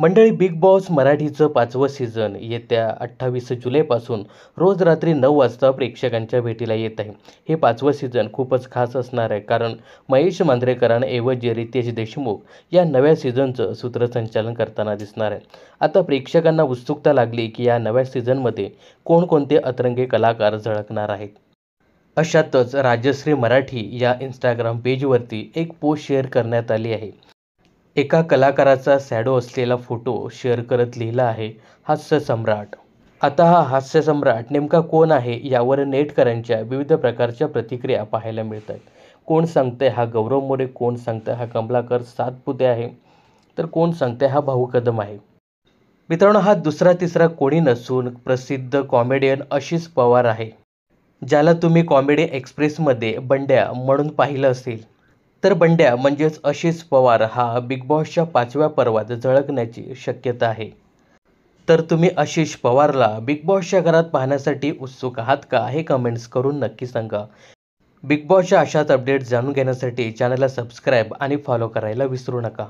मंडळी big boss मराठीचं पाचवं सीझन येत्या अठ्ठावीस जुलैपासून रोज रात्री नऊ वाजता प्रेक्षकांच्या भेटीला येत आहे हे पाचवं सीझन खूपच खास असणार आहे कारण महेश मांजरेकरांऐवजी रितेश देशमुख या नव्या सीझनचं सूत्रसंचालन करताना दिसणार आहे आता प्रेक्षकांना उत्सुकता लागली की या नव्या सीझनमध्ये कोणकोणते अतरंगे कलाकार झळकणार आहेत अशातच राजश्री मराठी या इंस्टाग्राम पेजवरती एक पोस्ट शेअर करण्यात आली आहे एका कलाकाराचा सॅडो असलेला फोटो शेअर करत लिहिला आहे हास्य सम्राट आता हा हास्यसम्राट नेमका कोण आहे यावर नेटकरांच्या विविध प्रकारच्या प्रतिक्रिया पाहायला मिळतात कोण सांगते हा गौरव मोरे कोण सांगतंय हा कमलाकर सातपुते आहे तर कोण सांगते हा भाऊ कदम आहे मित्रांनो हा दुसरा तिसरा कोणी नसून प्रसिद्ध कॉमेडियन अशीच पवार आहे ज्याला तुम्ही कॉमेडी एक्सप्रेसमध्ये बंड्या म्हणून पाहिलं असेल तर बंड्या म्हणजेच आशिष पवार हा बिग बॉसच्या पाचव्या पर्वात झळकण्याची शक्यता आहे तर तुम्ही आशिष पवारला बिग बॉसच्या घरात पाहण्यासाठी उत्सुक आहात का हे कमेंट्स करून नक्की सांगा बिग बॉसच्या अशाच अपडेट्स जाणून घेण्यासाठी चॅनलला सबस्क्राईब आणि फॉलो करायला विसरू नका